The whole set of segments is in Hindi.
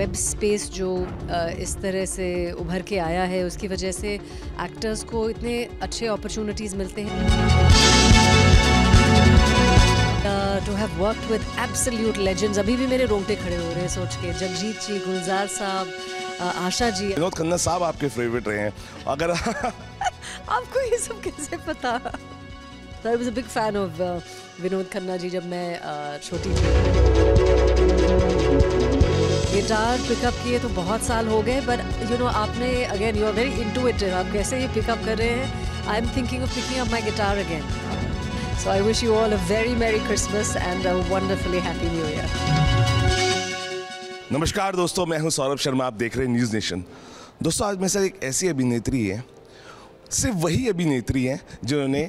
वेब स्पेस जो इस तरह से उभर के आया है उसकी वजह से एक्टर्स को इतने अच्छे अपॉर्चुनिटीज़ मिलते हैं to have work with absolute legends अभी भी मेरे रोंगटे खड़े हो रहे हैं सोच के जगजीत जी गुलजार साहब आशा जी विनोद खन्ना साहब आपके फेवरेट रहे हैं अगर आपको ये सब कैसे पता So I was a big fan of uh, Vinod जब मैं छोटी थी गिटार पिकअप किए तो बहुत साल हो गए बट यू नो आपने again you are very intuitive आप कैसे ये पिकअप कर रहे हैं I am thinking of picking up my guitar again so I wish you all a very merry Christmas and a wonderfully happy new year नमस्कार दोस्तों मैं हूं सौरभ शर्मा आप देख रहे हैं न्यूज़ नेशन दोस्तों आज मेरे साथ एक ऐसी अभिनेत्री है सिर्फ वही अभिनेत्री है जिन्होंने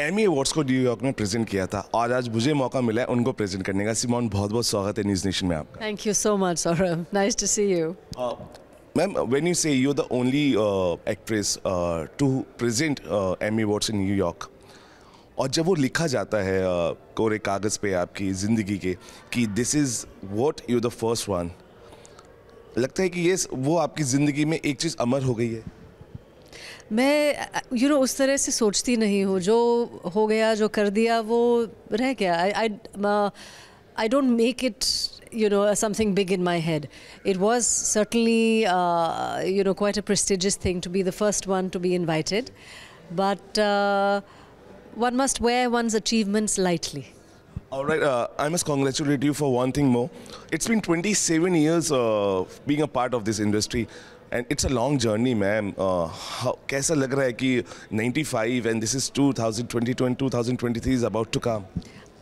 एमी अवार्ड्स को न्यूयॉर्क में प्रेजेंट किया था और आज मुझे मौका मिला है उनको प्रेजेंट करने का सिमोन बहुत बहुत स्वागत है न्यूज़ नेशन में आपका thank you so much Saurabh nice to see you ma'am when you say you the only actress to present Emmy awards in New York और जब वो लिखा जाता है uh, कोरे कागज़ पे आपकी ज़िंदगी के कि this is what you the first one लगता है कि ये वो आपकी ज़िंदगी में एक चीज़ अमर हो गई है मैं यू you नो know, उस तरह से सोचती नहीं हूँ जो हो गया जो कर दिया वो रह गया I don't make it you know something big in my head it was certainly you know quite a prestigious thing to be the first one to be invited but one must weigh one achievements lightly All right, uh, I must congratulate you for one thing more. It's been 27 years uh, being a part of this industry. And it's a long journey ma'am कैसा लग रहा है कि 95 and this is 2020 2023 is about to come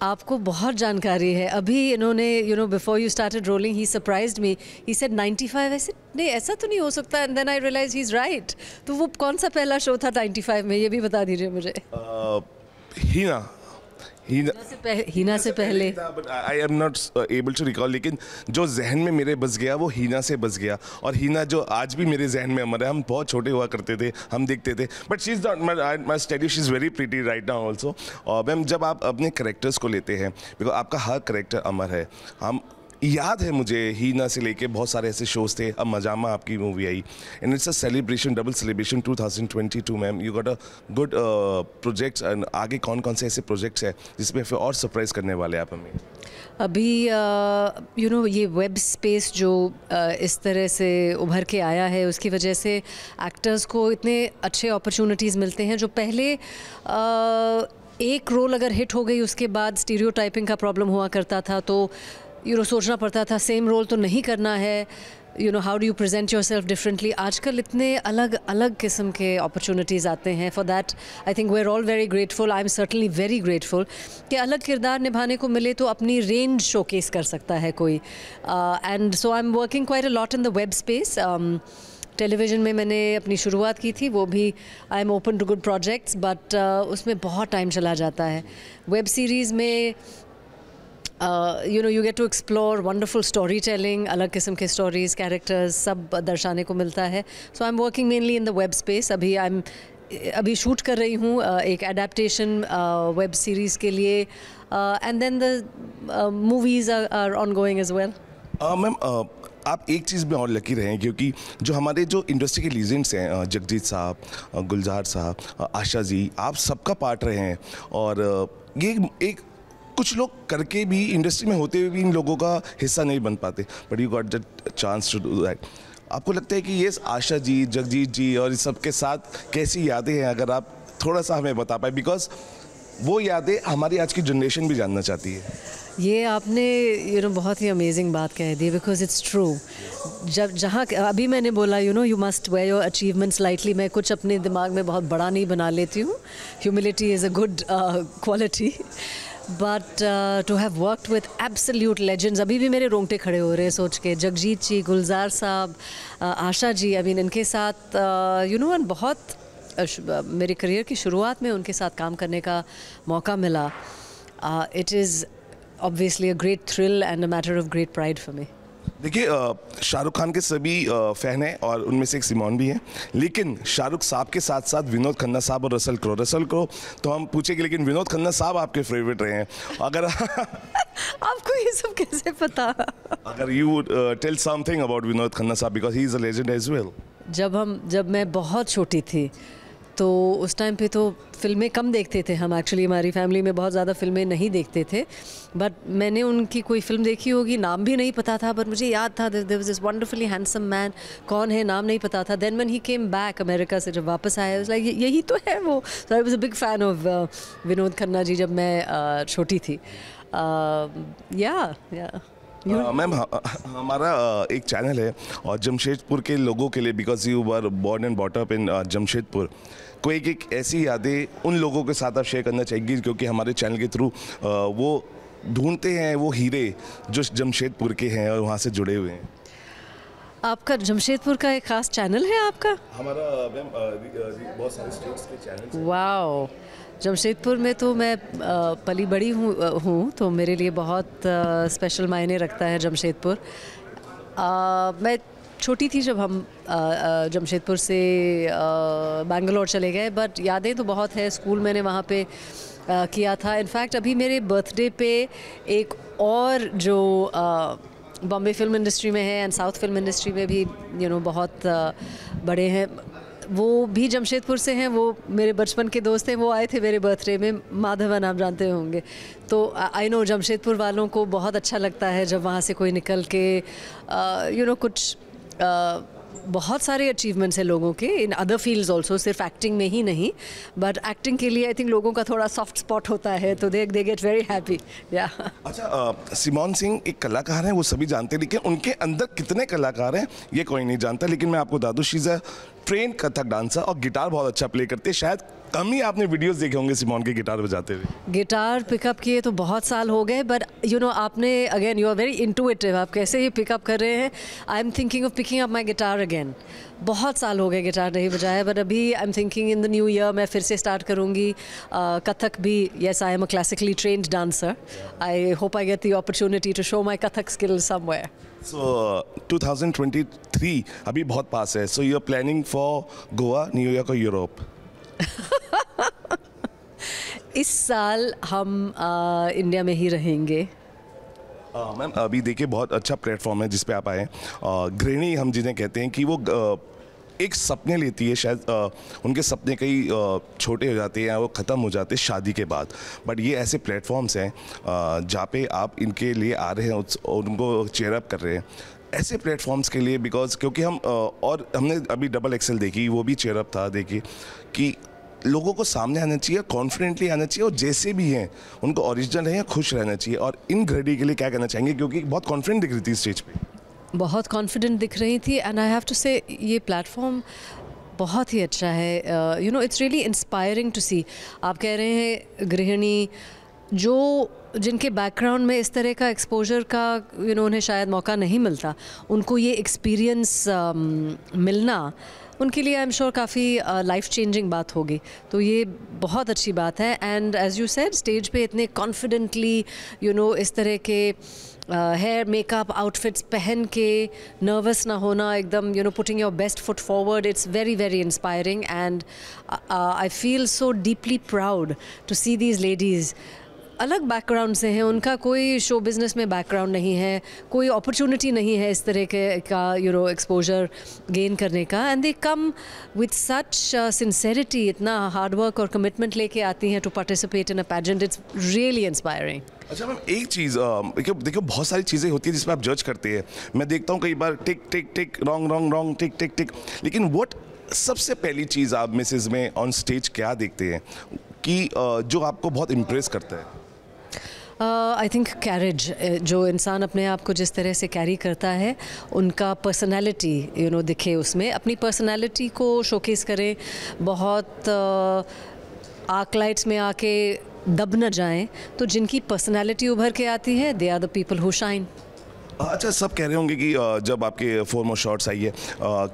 आपको बहुत जानकारी है अभी इन्होंने you know before you started rolling he surprise me he said 95 ऐसे नहीं ऐसा तो नहीं हो सकता and then I realize he is right तो वो कौन सा पहला शो था 95 में ये भी बता दीजिए मुझे uh, हीना हीना से पहले I am not able to recall लेकिन जो जहन में मेरे बस गया वो हीना से बस गया और हीना जो आज भी मेरे जहन में अमर है हम बहुत छोटे हुआ करते थे हम देखते थे but she is not my study she is very pretty right now also ma'am जब आप अपने करेक्टर्स को लेते हैं बिकॉज आपका हर करेक्टर अमर है हम याद है मुझे हीना से लेके बहुत सारे ऐसे शोज थे अब मजामा आपकी movie I and it's a celebration double celebration 2022 ma'am you got a good project and आगे कौन कौन से ऐसे प्रोजेक्ट्स हैं जिसमें फिर और सरप्राइज करने वाले आप हमें अभी you uh, know you know, ये वेब स्पेस जो uh, इस तरह से उभर के आया है उसकी वजह से एक्टर्स को इतने अच्छे अपॉर्चुनिटीज़ मिलते हैं जो पहले uh, एक रोल अगर हिट हो गई उसके बाद स्टीरियोटाइपिंग का प्रॉब्लम हुआ करता था तो यू नो सोचना पड़ता था सेम रोल तो नहीं करना है you know how do you present yourself differently आजकल इतने अलग अलग किस्म के अपॉर्चुनिटीज़ आते हैं for that I think we are all very grateful I am certainly very grateful कि अलग किरदार निभाने को मिले तो अपनी रेंज शोकेस कर सकता है कोई and so I am working quite a lot in the web space television में मैंने अपनी शुरुआत की थी वो भी I am open to good projects but उसमें बहुत टाइम चला जाता है वेब सीरीज़ में you know you get to explore wonderful storytelling अलग किस्म के स्टोरीज कैरेक्टर्स सब दर्शाने को मिलता है so I am working mainly in the web space अभी आई एम अभी शूट कर रही हूँ uh, एक एडेप्टेशन वेब सीरीज़ के लिए and then the movies are ongoing as well ma'am आप एक चीज़ में और लकी रहे हैं क्योंकि जो हमारे जो इंडस्ट्री के लीजेंड्स हैं uh, जगजीत साहब uh, गुलजार साहब आशा जी आप सबका पार्ट रहे हैं और ये एक कुछ लोग करके भी इंडस्ट्री में होते हुए भी इन लोगों का हिस्सा नहीं बन पाते but you got that chance to do that आपको लगता है कि ये आशा जी जगजीत जी और इस सबके साथ कैसी यादें हैं अगर आप थोड़ा सा हमें बता पाए बिकॉज वो यादें हमारी आज की जनरेशन भी जानना चाहती है ये आपने यू नो बहुत ही अमेजिंग बात कह दी बिकॉज इट्स ट्रू जब जहाँ अभी मैंने बोला you know you must weigh your achievements lightly मैं कुछ अपने दिमाग में बहुत बड़ा नहीं बना लेती हूँ humility is a good quality but to have worked with absolute legends अभी भी मेरे रोंगटे खड़े हो रहे हैं सोच के जगजीत जी गुलजार साहब uh, आशा जी अभी इनके साथ यू नो एन बहुत uh, uh मेरे करियर की शुरुआत में उनके साथ काम करने का मौका मिला it is obviously a great thrill and a matter of great pride for me देखिए शाहरुख खान के सभी फ़ैन हैं और उनमें से एक सिमोन भी है लेकिन शाहरुख साहब के साथ साथ विनोद खन्ना साहब और रसल करो रसल करो तो हम पूछेंगे लेकिन विनोद खन्ना साहब आपके फेवरेट रहे हैं अगर आपको ये सब कैसे पता अगर you tell something about Vinod Khanna साहब because he is a legend as well जब हम जब मैं बहुत छोटी थी तो उस टाइम पे तो फिल्में कम देखते थे हम एक्चुअली हमारी फैमिली में बहुत ज़्यादा फिल्में नहीं देखते थे बट मैंने उनकी कोई फिल्म देखी होगी नाम भी नहीं पता था बट मुझे याद था there was is wonderfully handsome man कौन है नाम नहीं पता था then one he came back America से जब वापस आया लाइक यही तो है वो so I was a big fan of Vinod Khanna ji जब मैं uh, छोटी थी या uh, या मैम uh, uh, uh, हमारा एक चैनल है और जमशेदपुर के लोगों के लिए because you are born and brought up in Jamshedpur को एक एक ऐसी यादें उन लोगों के साथ आप शेयर करना चाहिए क्योंकि हमारे चैनल के थ्रू वो ढूंढते हैं वो हीरे जो जमशेदपुर के हैं और वहाँ से जुड़े हुए हैं आपका जमशेदपुर का एक ख़ास चैनल है आपका हमारा मैम बहुत सारे स्टेट्स के चैनल वाओ जमशेदपुर में तो मैं पली बड़ी हूँ हूँ तो मेरे लिए बहुत स्पेशल मायने रखता है जमशेदपुर मैं छोटी थी जब हम जमशेदपुर से बैंगलोर चले गए बट यादें तो बहुत है स्कूल मैंने वहाँ पे किया था इनफैक्ट अभी मेरे बर्थडे पे एक और जो बॉम्बे फिल्म इंडस्ट्री में है एंड साउथ फिल्म इंडस्ट्री में भी यू you नो know, बहुत बड़े हैं वो भी जमशेदपुर से हैं वो मेरे बचपन के दोस्त हैं वो आए थे मेरे बर्थडे में माधवन आप जानते होंगे तो आई नो जमशेदपुर वालों को बहुत अच्छा लगता है जब वहाँ से कोई निकल के यू नो कुछ बहुत सारे अचीवमेंट्स हैं लोगों के इन अदर फील्ड्स ऑल्सो सिर्फ एक्टिंग में ही नहीं बट एक्टिंग के लिए आई थिंक लोगों का थोड़ा सॉफ्ट स्पॉट होता है तो they they get very happy या अच्छा सिमोन सिंह एक कलाकार हैं वो सभी जानते लेकिन उनके अंदर कितने कलाकार हैं ये कोई नहीं जानता लेकिन मैं आपको दादू शीज़ा ट्रेन कथक डांसर और गिटार बहुत अच्छा प्ले करते हैं शायद कम ही आपने वीडियोस देखे होंगे सिमोन के गिटार बजाते हुए गिटार पिकअप किए तो बहुत साल हो गए बट यू नो आपने again you are very intuitive आप कैसे ये पिकअप कर रहे हैं I am thinking of picking up my guitar again बहुत साल हो गए गिटार नहीं बजाया बट अभी I am thinking in the new year मैं फिर से स्टार्ट करूँगी uh, कथक भी yes I am a classically trained dancer I hope I get the opportunity to show my Kathak skill somewhere So 2023 अभी बहुत पास है so you are planning for Goa New York और यूरोप इस साल हम आ, इंडिया में ही रहेंगे मैम अभी देखिए बहुत अच्छा प्लेटफॉर्म है जिसपे आप आए ग्रेणी हम जिन्हें कहते हैं कि वो एक सपने लेती है शायद आ, उनके सपने कई छोटे हो जाते हैं वो ख़त्म हो जाते हैं शादी के बाद बट ये ऐसे प्लेटफॉर्म्स हैं जहाँ पे आप इनके लिए आ रहे हैं उनको चेयरअप कर रहे हैं ऐसे प्लेटफॉर्म्स के लिए बिकॉज क्योंकि हम और हमने अभी डबल एक्सेल देखी वो भी चेयरअप था देखी कि लोगों को सामने आना चाहिए कॉन्फिडेंटली आना चाहिए और जैसे भी हैं उनको ओरिजिनल है खुश रहना चाहिए और इन घड़ी के लिए क्या कहना चाहेंगे क्योंकि बहुत कॉन्फिडेंट दिख रही थी स्टेज पर बहुत कॉन्फिडेंट दिख रही थी एंड आई हैव टू से ये प्लेटफॉर्म बहुत ही अच्छा है you know it's really inspiring to see आप कह रहे हैं गृहिणी जो जिनके बैकग्राउंड में इस तरह का एक्सपोजर का यू you नो know, उन्हें शायद मौका नहीं मिलता उनको ये एक्सपीरियंस uh, um, मिलना उनके लिए आई एम श्योर काफ़ी लाइफ चेंजिंग बात होगी तो ये बहुत अच्छी बात है and as you said stage पे इतने कॉन्फिडेंटली यू नो इस तरह के हेयर मेकअप आउटफिट्स पहन के नर्वस ना होना एकदम you know putting your best foot forward it's very very inspiring and I feel so deeply proud to see these ladies अलग बैकग्राउंड से हैं उनका कोई शो बिज़नेस में बैकग्राउंड नहीं है कोई अपॉर्चुनिटी नहीं है इस तरह के का यू नो एक्सपोजर गेन करने का and they come with such sincerity इतना हार्डवर्क और कमिटमेंट लेके आती हैं to participate in a pageant it's really inspiring अच्छा मैम एक चीज़ देखो देखियो बहुत सारी चीज़ें होती है जिसमें आप जज करते हैं मैं देखता हूँ कई बार tick tick tick wrong wrong wrong tick tick tick लेकिन वट सबसे पहली चीज़ आप मिसेज में ऑन स्टेज क्या देखते हैं कि जो आपको बहुत इम्प्रेस करता है आई थिंक कैरेज जो इंसान अपने आप को जिस तरह से कैरी करता है उनका पर्सनैलिटी यू नो दिखे उसमें अपनी पर्सनैलिटी को शोकेस करें बहुत आर्क लाइट्स में आके दब न जाएं तो जिनकी पर्सनैलिटी उभर के आती है they are the people who shine अच्छा सब कह रहे होंगे कि जब आपके फोर मोर शॉट्स आई है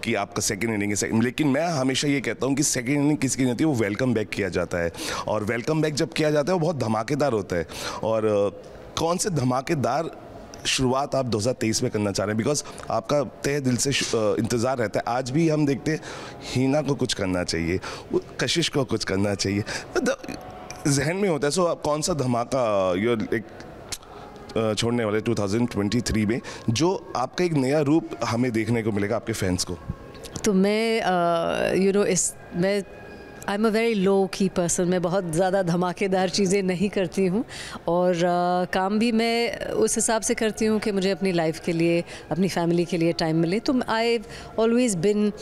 कि आपका सेकेंड इनिंग है लेकिन मैं हमेशा ये कहता हूँ कि सेकेंड इनिंग किसकी नहीं होती वो वेलकम बैक किया जाता है और वेलकम बैक जब किया जाता है वो बहुत धमाकेदार होता है और कौन से धमाकेदार शुरुआत आप 2023 में करना चाह रहे हैं बिकॉज आपका तय दिल से इंतज़ार रहता है आज भी हम देखते हैं हीना को कुछ करना चाहिए कशिश को कुछ करना चाहिए मतलब जहन में होता है सो आप कौन सा धमाका यूर छोड़ने वाले 2023 में जो आपका एक नया रूप हमें देखने को मिलेगा आपके फैंस को तो मैं यू नो इस मैं आई एम अ वेरी लो की पर्सन मैं बहुत ज़्यादा धमाकेदार चीज़ें नहीं करती हूँ और uh, काम भी मैं उस हिसाब से करती हूँ कि मुझे अपनी लाइफ के लिए अपनी फैमिली के लिए टाइम मिले तो आई ऑलवेज़ बिन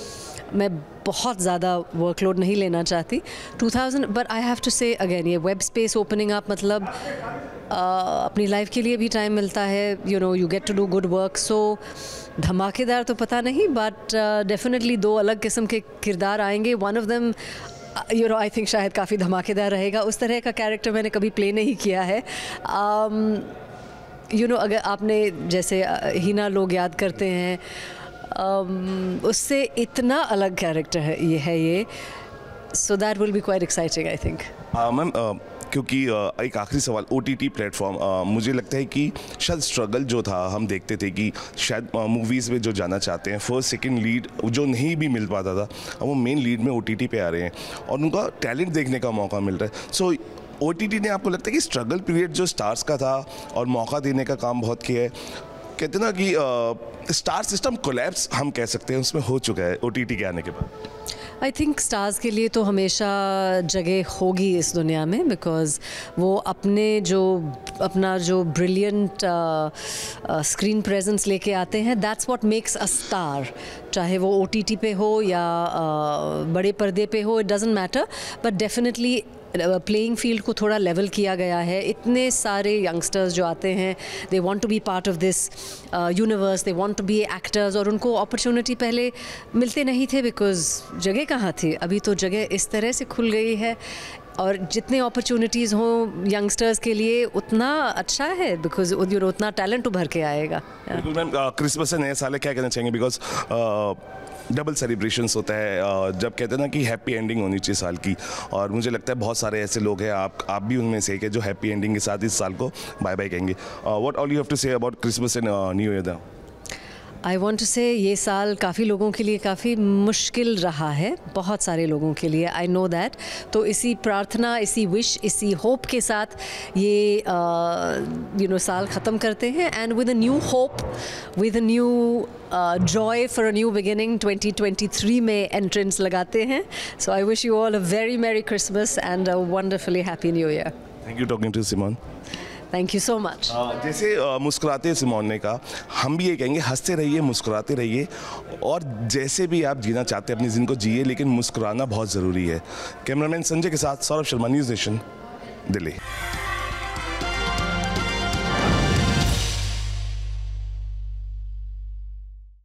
मैं बहुत ज़्यादा वर्कलोड नहीं लेना चाहती 2000 but I have to say again ये वेब स्पेस ओपनिंग आप मतलब अपनी लाइफ के लिए भी टाइम मिलता है you know you get to do good work so धमाकेदार तो पता नहीं बट डेफिनेटली दो अलग किस्म के किरदार आएंगे one of them you know I think शायद काफ़ी धमाकेदार रहेगा उस तरह का कैरेक्टर मैंने कभी प्ले नहीं किया है यू um, नो अगर आपने जैसे हीना लोग याद करते हैं um, उससे इतना अलग कैरेक्टर है ये है ये so that will be quite exciting I think ma'am क्योंकि एक आखिरी सवाल ओ टी प्लेटफॉर्म मुझे लगता है कि शायद स्ट्रगल जो था हम देखते थे कि शायद मूवीज़ में जो जाना चाहते हैं फर्स्ट सेकेंड लीड जो नहीं भी मिल पाता था अब वो मेन लीड में ओ पे आ रहे हैं और उनका टैलेंट देखने का मौका मिल रहा है सो so, ओ ने आपको लगता है कि स्ट्रगल पीरियड जो स्टार्स का था और मौका देने का काम बहुत किया है कहते ना कि स्टार सिस्टम कोलैप्स हम कह सकते हैं उसमें हो चुका है ओ टी के आने के बाद आई थिंक स्टार्स के लिए तो हमेशा जगह होगी इस दुनिया में बिकॉज वो अपने जो अपना जो ब्रिलियंट स्क्रीन प्रेजेंस लेके आते हैं that's what makes a star चाहे वो ओ टी टी पे हो या uh, बड़े पर्दे पे हो it doesn't matter but definitely playing field uh, को थोड़ा लेवल किया गया है इतने सारे यंगस्टर्स जो आते हैं they want to be part of this universe they want to be actors और उनको अपॉर्चुनिटी पहले मिलते नहीं थे बिकॉज जगह कहाँ थी अभी तो जगह इस तरह से खुल गई है और जितने अपॉर्चुनिटीज़ हों यंगस्टर्स के लिए उतना अच्छा है बिकॉज उतना टैलेंट उभर के आएगा बिल्कुल मैम क्रिसमस uh, से नए साल क्या कहना चाहेंगे बिकॉज डबल सेलिब्रेशंस होता है जब कहते हैं ना कि हैप्पी एंडिंग होनी चाहिए साल की और मुझे लगता है बहुत सारे ऐसे लोग हैं आप आप भी उनमें से एक है जो हैप्पी एंडिंग के साथ इस साल को बाय बाय कहेंगे what all you have to say about Christmas and new year the I want to से ये साल काफ़ी लोगों के लिए काफ़ी मुश्किल रहा है बहुत सारे लोगों के लिए आई नो दैट तो इसी प्रार्थना इसी विश इसी होप के साथ ये you uh, know you know, साल ख़त्म करते हैं and with a new hope with a new joy for a new beginning 2023 में एंट्रेंस लगाते हैं so I wish you all a very merry Christmas and a wonderfully happy new year thank you talking to Simone thank you so much जैसे uh, मुस्कुराते सिमोन ने कहा हम भी ये कहेंगे हंसते रहिए मुस्कुराते रहिए और जैसे भी आप जीना चाहते हैं अपनी जिंदगी को जिए लेकिन मुस्कुराना बहुत ज़रूरी है कैमरामैन संजय के साथ सौरभ शर्मा न्यूज़ नेशन दिल्ली